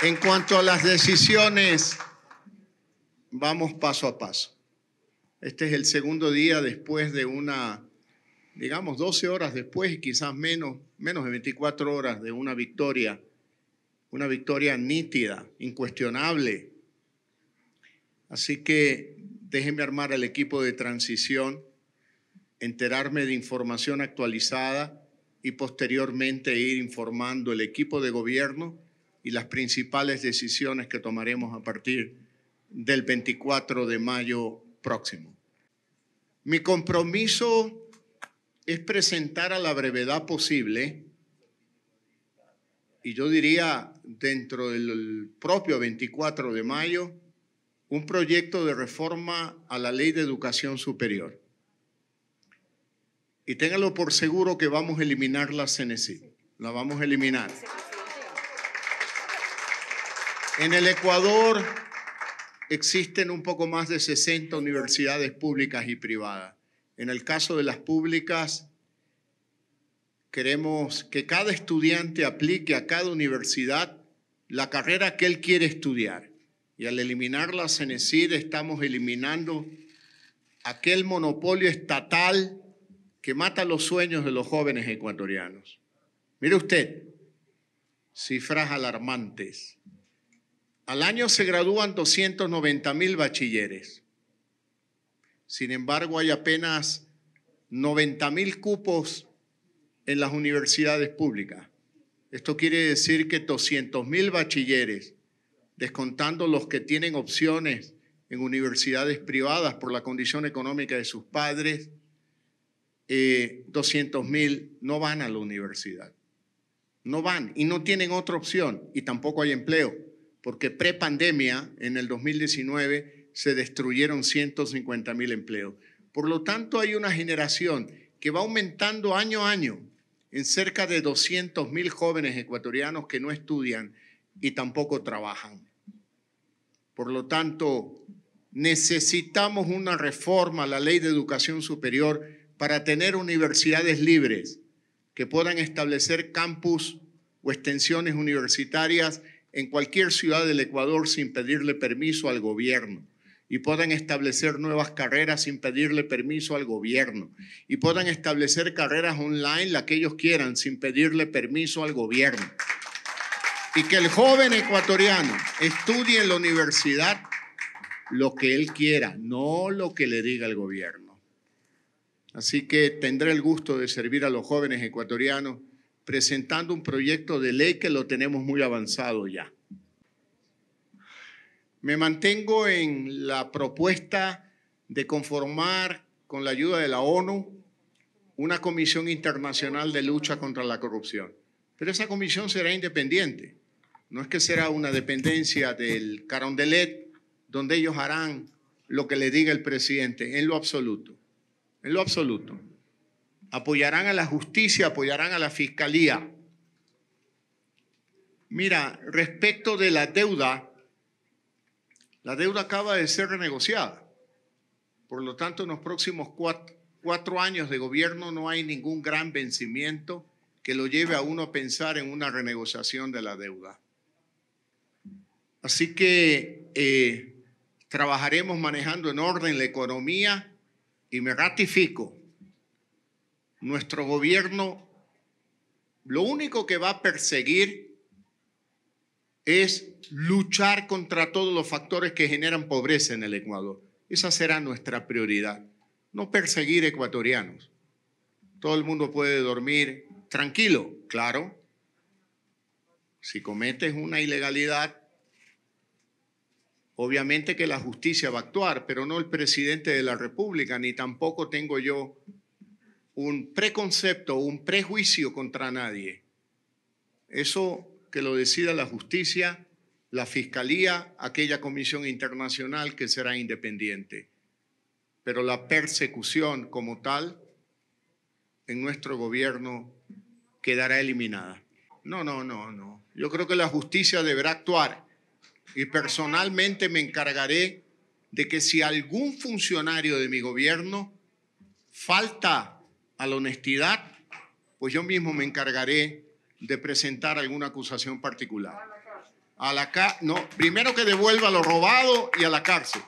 En cuanto a las decisiones, vamos paso a paso. Este es el segundo día después de una, digamos, 12 horas después y quizás menos, menos de 24 horas de una victoria, una victoria nítida, incuestionable. Así que déjenme armar al equipo de transición, enterarme de información actualizada y posteriormente ir informando el equipo de gobierno y las principales decisiones que tomaremos a partir del 24 de mayo próximo. Mi compromiso es presentar a la brevedad posible, y yo diría dentro del propio 24 de mayo, un proyecto de reforma a la ley de educación superior. Y téngalo por seguro que vamos a eliminar la CNC, la vamos a eliminar. En el Ecuador existen un poco más de 60 universidades públicas y privadas. En el caso de las públicas, queremos que cada estudiante aplique a cada universidad la carrera que él quiere estudiar. Y al eliminar la CENESID estamos eliminando aquel monopolio estatal que mata los sueños de los jóvenes ecuatorianos. Mire usted, cifras alarmantes. Al año se gradúan 290 mil bachilleres. Sin embargo, hay apenas 90 mil cupos en las universidades públicas. Esto quiere decir que 200 mil bachilleres, descontando los que tienen opciones en universidades privadas por la condición económica de sus padres, eh, no van a la universidad. No van y no tienen otra opción y tampoco hay empleo porque prepandemia, en el 2019, se destruyeron 150 mil empleos. Por lo tanto, hay una generación que va aumentando año a año en cerca de 200 mil jóvenes ecuatorianos que no estudian y tampoco trabajan. Por lo tanto, necesitamos una reforma a la ley de educación superior para tener universidades libres que puedan establecer campus o extensiones universitarias en cualquier ciudad del Ecuador sin pedirle permiso al gobierno y puedan establecer nuevas carreras sin pedirle permiso al gobierno y puedan establecer carreras online la que ellos quieran sin pedirle permiso al gobierno. Y que el joven ecuatoriano estudie en la universidad lo que él quiera, no lo que le diga el gobierno. Así que tendré el gusto de servir a los jóvenes ecuatorianos presentando un proyecto de ley que lo tenemos muy avanzado ya. Me mantengo en la propuesta de conformar con la ayuda de la ONU una comisión internacional de lucha contra la corrupción. Pero esa comisión será independiente. No es que será una dependencia del Carondelet, donde ellos harán lo que le diga el presidente, en lo absoluto. En lo absoluto apoyarán a la justicia, apoyarán a la fiscalía. Mira, respecto de la deuda, la deuda acaba de ser renegociada. Por lo tanto, en los próximos cuatro, años de gobierno no hay ningún gran vencimiento que lo lleve a uno a pensar en una renegociación de la deuda. Así que eh, trabajaremos manejando en orden la economía y me ratifico, nuestro gobierno lo único que va a perseguir es luchar contra todos los factores que generan pobreza en el Ecuador. Esa será nuestra prioridad, no perseguir ecuatorianos. Todo el mundo puede dormir tranquilo, claro. Si cometes una ilegalidad, obviamente que la justicia va a actuar, pero no el presidente de la República, ni tampoco tengo yo un preconcepto, un prejuicio contra nadie. Eso que lo decida la justicia, la fiscalía, aquella comisión internacional que será independiente. Pero la persecución como tal en nuestro gobierno quedará eliminada. No, no, no, no. Yo creo que la justicia deberá actuar y personalmente me encargaré de que si algún funcionario de mi gobierno falta a la honestidad, pues yo mismo me encargaré de presentar alguna acusación particular. A la cárcel. no, primero que devuelva lo robado y a la cárcel.